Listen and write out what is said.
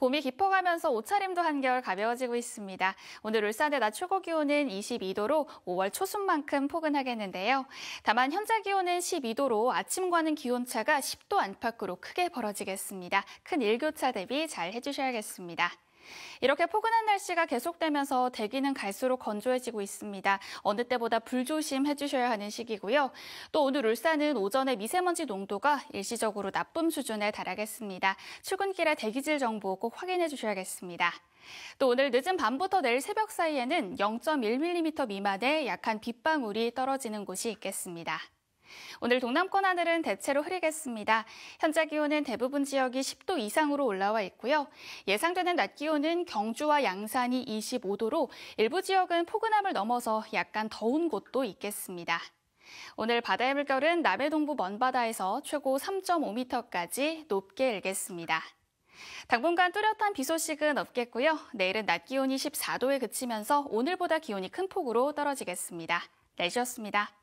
봄이 깊어가면서 옷차림도 한결 가벼워지고 있습니다. 오늘 울산의 낮 최고 기온은 22도로 5월 초순만큼 포근하겠는데요. 다만 현재 기온은 12도로 아침과는 기온차가 10도 안팎으로 크게 벌어지겠습니다. 큰 일교차 대비 잘 해주셔야겠습니다. 이렇게 포근한 날씨가 계속되면서 대기는 갈수록 건조해지고 있습니다. 어느 때보다 불조심 해주셔야 하는 시기고요. 또 오늘 울산은 오전에 미세먼지 농도가 일시적으로 나쁨 수준에 달하겠습니다. 출근길에 대기질 정보 꼭 확인해 주셔야겠습니다. 또 오늘 늦은 밤부터 내일 새벽 사이에는 0.1mm 미만의 약한 빗방울이 떨어지는 곳이 있겠습니다. 오늘 동남권 하늘은 대체로 흐리겠습니다. 현재 기온은 대부분 지역이 10도 이상으로 올라와 있고요. 예상되는 낮 기온은 경주와 양산이 25도로 일부 지역은 포근함을 넘어서 약간 더운 곳도 있겠습니다. 오늘 바다의 물결은 남해 동부 먼바다에서 최고 3.5m까지 높게 일겠습니다. 당분간 뚜렷한 비 소식은 없겠고요. 내일은 낮 기온이 14도에 그치면서 오늘보다 기온이 큰 폭으로 떨어지겠습니다. 날씨였습니다.